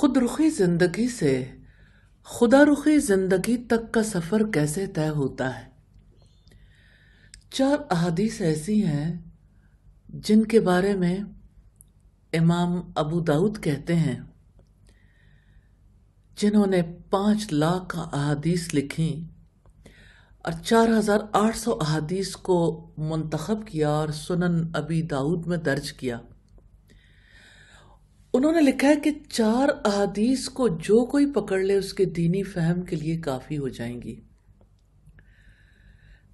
खुद रुखी जिंदगी से खुदा रुखी जिंदगी तक का सफ़र कैसे तय होता है चार अहादीस ऐसी हैं जिनके बारे में इमाम अबू दाऊद कहते हैं जिन्होंने पाँच लाख अहादीस लिखी और चार हज़ार आठ सौ अहादीस को मंतखब किया और सुनन अबी दाऊद में दर्ज किया उन्होंने लिखा है कि चार अहादीस को जो कोई पकड़ ले उसके दीनी फहम के लिए काफ़ी हो जाएंगी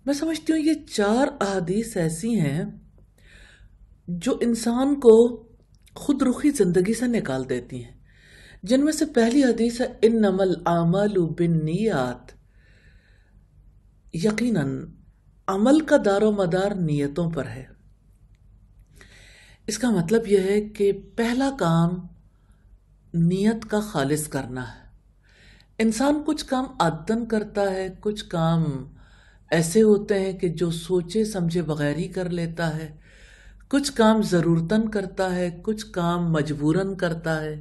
मैं समझती हूँ ये चार अहादीस ऐसी हैं जो इंसान को खुद रुखी ज़िंदगी से निकाल देती हैं जिनमें से पहली हदीस है इन नमल आमल बिन नीयत यकीनन अमल का दारो मदार नीयतों पर है इसका मतलब यह है कि पहला काम नीयत का खालिस करना है इंसान कुछ काम आदतन करता है कुछ काम ऐसे होते हैं कि जो सोचे समझे बगैर ही कर लेता है कुछ काम ज़रूरतन करता है कुछ काम मजबूरन करता है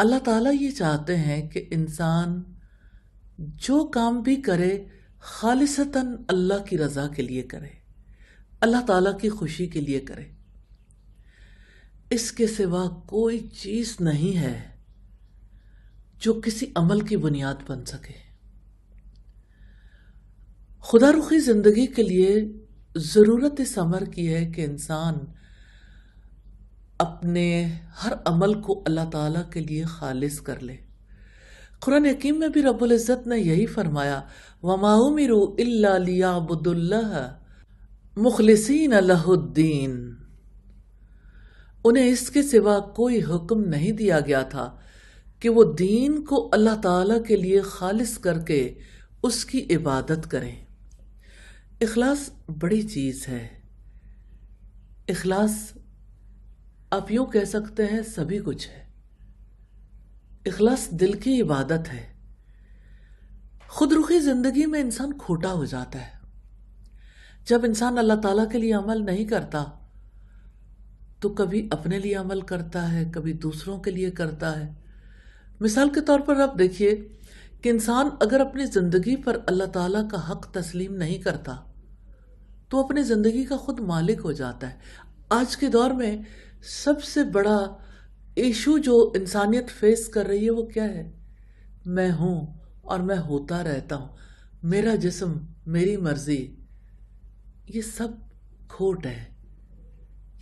अल्लाह ताला ये चाहते हैं कि इंसान जो काम भी करे खालिसतन अल्लाह की रज़ा के लिए करे अल्लाह ताला की खुशी के लिए करें इसके सिवा कोई चीज़ नहीं है जो किसी अमल की बुनियाद बन सके खुदा रुखी ज़िंदगी के लिए ज़रूरत इस अमर की है कि इंसान अपने हर अमल को अल्लाह ताला के लिए खालिज कर ले कुरान हकीम में भी रब्बुल इज़्ज़त ने यही फरमाया वमाउमिर इल्ला लियाबुदुल्लाह मुखलसिन लहुद्दीन उन्हें इसके सिवा कोई हुक्म नहीं दिया गया था कि वो दीन को अल्लाह ताला के लिए खालिस करके उसकी इबादत करें इखलास बड़ी चीज़ है इखलास आप यूं कह सकते हैं सभी कुछ है इखलास दिल की इबादत है खुद रुखी ज़िंदगी में इंसान खोटा हो जाता है जब इंसान अल्लाह ताला के लिए अमल नहीं करता तो कभी अपने लिए अमल करता है कभी दूसरों के लिए करता है मिसाल के तौर पर आप देखिए कि इंसान अगर अपनी ज़िंदगी पर अल्लाह ताला का हक तस्लीम नहीं करता तो अपनी ज़िंदगी का खुद मालिक हो जाता है आज के दौर में सबसे बड़ा इशू जो इंसानियत फेस कर रही है वो क्या है मैं हूँ और मैं होता रहता हूँ मेरा जिस्म मेरी मर्ज़ी ये सब खोट है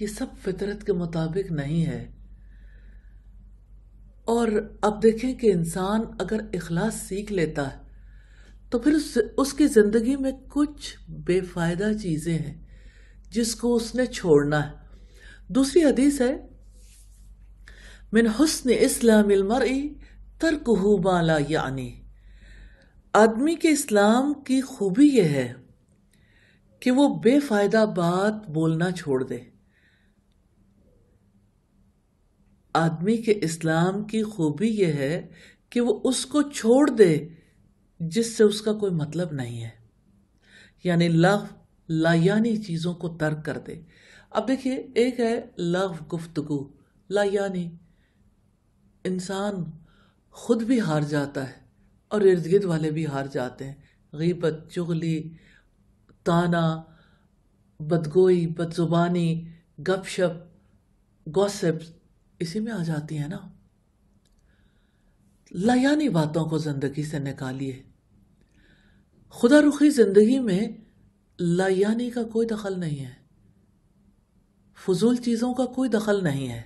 ये सब फितरत के मुताबिक नहीं है और अब देखें कि इंसान अगर इखलास सीख लेता है तो फिर उस, उसकी ज़िंदगी में कुछ बेफायदा चीज़ें हैं जिसको उसने छोड़ना है दूसरी हदीस है मिन हुस्न इस्लाम तर्क माला यानी आदमी के इस्लाम की खूबी यह है कि वो बेफायदा बात बोलना छोड़ दे आदमी के इस्लाम की खूबी यह है कि वो उसको छोड़ दे जिससे उसका कोई मतलब नहीं है यानी लफ लायानी चीज़ों को तर्क कर दे अब देखिए एक है लफ गुफ्तगु लायानी इंसान खुद भी हार जाता है और इर्द गिर्द वाले भी हार जाते हैं गीबत चुगली ताना बदगोई बदजुबानी गपशप गॉसिप इसी में आ जाती है ना लायानी बातों को ज़िंदगी से निकालिए खुदा रुखी ज़िंदगी में लायानी का कोई दखल नहीं है फजूल चीज़ों का कोई दखल नहीं है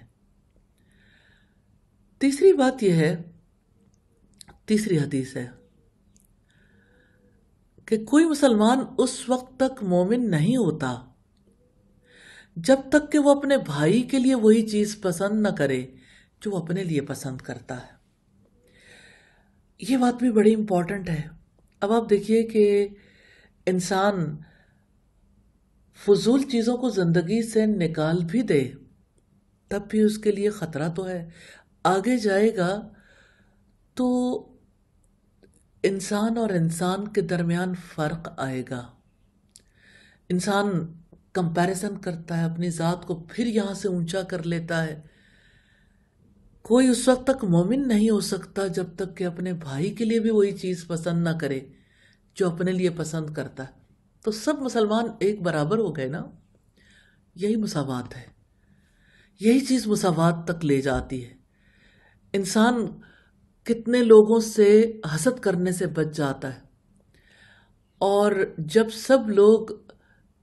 तीसरी बात यह है तीसरी हदीस है कि कोई मुसलमान उस वक्त तक मोमिन नहीं होता जब तक कि वो अपने भाई के लिए वही चीज़ पसंद ना करे जो वो अपने लिए पसंद करता है ये बात भी बड़ी इंपॉर्टेंट है अब आप देखिए कि इंसान फजूल चीज़ों को ज़िंदगी से निकाल भी दे तब भी उसके लिए ख़तरा तो है आगे जाएगा तो इंसान और इंसान के दरमियान फ़र्क आएगा इंसान कंपैरिजन करता है अपनी ज़ात को फिर यहाँ से ऊंचा कर लेता है कोई उस वक्त तक मोमिन नहीं हो सकता जब तक कि अपने भाई के लिए भी वही चीज़ पसंद ना करे जो अपने लिए पसंद करता है तो सब मुसलमान एक बराबर हो गए ना यही मुसावात है यही चीज़ मुसावात तक ले जाती है इंसान कितने लोगों से हसद करने से बच जाता है और जब सब लोग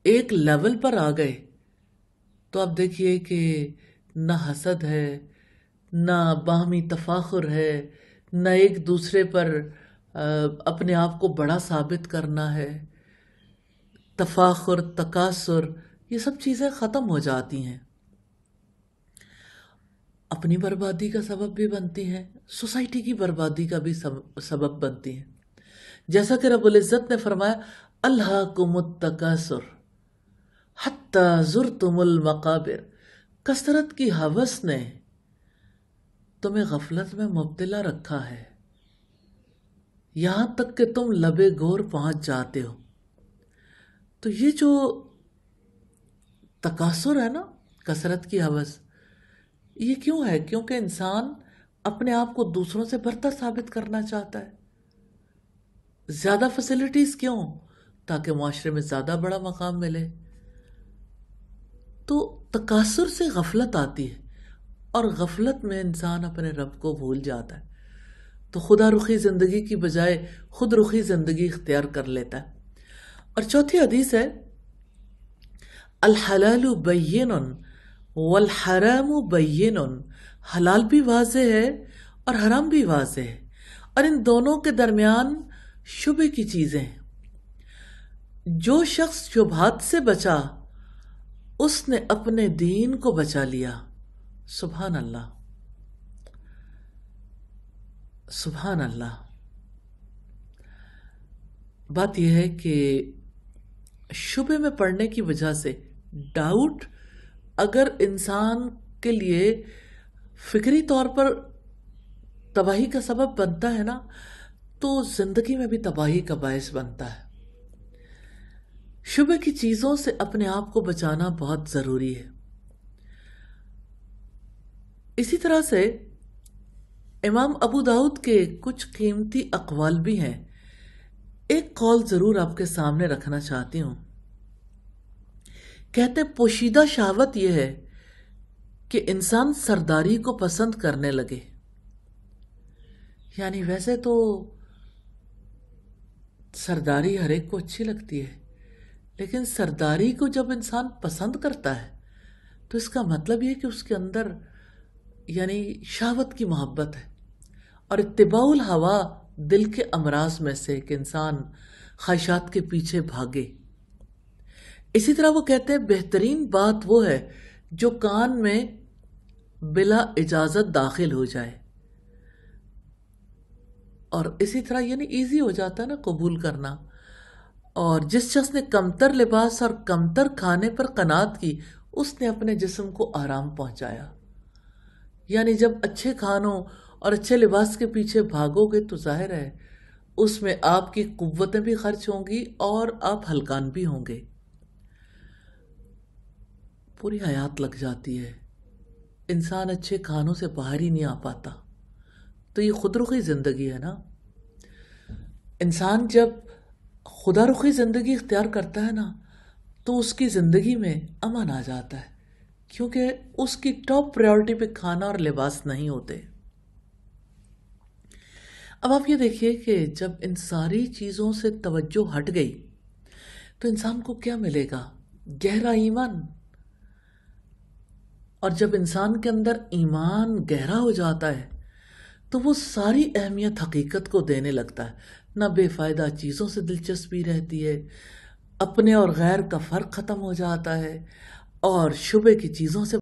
एक लेवल पर आ गए तो आप देखिए कि ना हसद है ना बाहमी तफाखुर है न एक दूसरे पर अपने आप को बड़ा साबित करना है तफाखुर तकासुर ये सब चीज़ें ख़त्म हो जाती हैं अपनी बर्बादी का सबब भी बनती हैं सोसाइटी की बर्बादी का भी सबब बनती हैं जैसा कि रबुल्ज़त ने फरमाया अल्लाह मुतकासुर हत्ता जुर तुमुल मकाबिर कसरत की हवस ने तुम्हें गफलत में मुबतला रखा है यहां तक कि तुम लबे गौर पहुंच जाते हो तो ये जो तकासुर है ना कसरत की हवस ये क्यों है क्योंकि इंसान अपने आप को दूसरों से बेहतर साबित करना चाहता है ज़्यादा फैसिलिटीज़ क्यों ताकि माशरे में ज़्यादा बड़ा मकाम मिले तो तकासुर से गफलत आती है और गफलत में इंसान अपने रब को भूल जाता है तो खुदा रुखी ज़िंदगी की बजाय खुद रुखी ज़िंदगी इख्तियार कर लेता है और चौथी हदीस है अलहलाल बैन वल हराम बैन हलाल भी वाज है और हराम भी वाज है और इन दोनों के दरमियान शुभ की चीज़ें जो शख्स शुभात से बचा उसने अपने दीन को बचा लिया सुबह अल्लाह सुबह अल्लाह बात यह है कि शुभे में पढ़ने की वजह से डाउट अगर इंसान के लिए फिक्री तौर पर तबाही का सबब बनता है ना तो जिंदगी में भी तबाही का बायस बनता है शुभ की चीजों से अपने आप को बचाना बहुत जरूरी है इसी तरह से इमाम अबू दाऊद के कुछ कीमती अकवाल भी हैं एक कॉल जरूर आपके सामने रखना चाहती हूँ कहते पोशीदा शहावत यह है कि इंसान सरदारी को पसंद करने लगे यानी वैसे तो सरदारी हर एक को अच्छी लगती है लेकिन सरदारी को जब इंसान पसंद करता है तो इसका मतलब ये कि उसके अंदर यानी शहावत की मोहब्बत है और इतबाउल हवा दिल के अमराज में से एक इंसान ख्वाहिशात के पीछे भागे इसी तरह वो कहते हैं बेहतरीन बात वो है जो कान में बिला इजाजत दाखिल हो जाए और इसी तरह यानी इजी हो जाता है ना कबूल करना और जिस शख्स ने कमतर लिबास और कमतर खाने पर कनात की उसने अपने जिस्म को आराम पहुंचाया यानी जब अच्छे खानों और अच्छे लिबास के पीछे भागोगे तो जाहिर है उसमें आपकी कुवतें भी खर्च होंगी और आप हलकान भी होंगे पूरी हयात लग जाती है इंसान अच्छे खानों से बाहर ही नहीं आ पाता तो ये खुद रुखी ज़िंदगी है ना इंसान जब खुदा रुखी ज़िंदगी इख्तियार करता है ना तो उसकी ज़िंदगी में अमन आ जाता है क्योंकि उसकी टॉप प्रायोरिटी पे खाना और लिबास नहीं होते अब आप ये देखिए कि जब इन सारी चीज़ों से तवज्जो हट गई तो इंसान को क्या मिलेगा गहरा ईमान और जब इंसान के अंदर ईमान गहरा हो जाता है तो वो सारी अहमियत हकीकत को देने लगता है ना बेफ़ायदा चीज़ों से दिलचस्पी रहती है अपने और गैर का फ़र्क ख़त्म हो जाता है और शुबे की चीज़ों से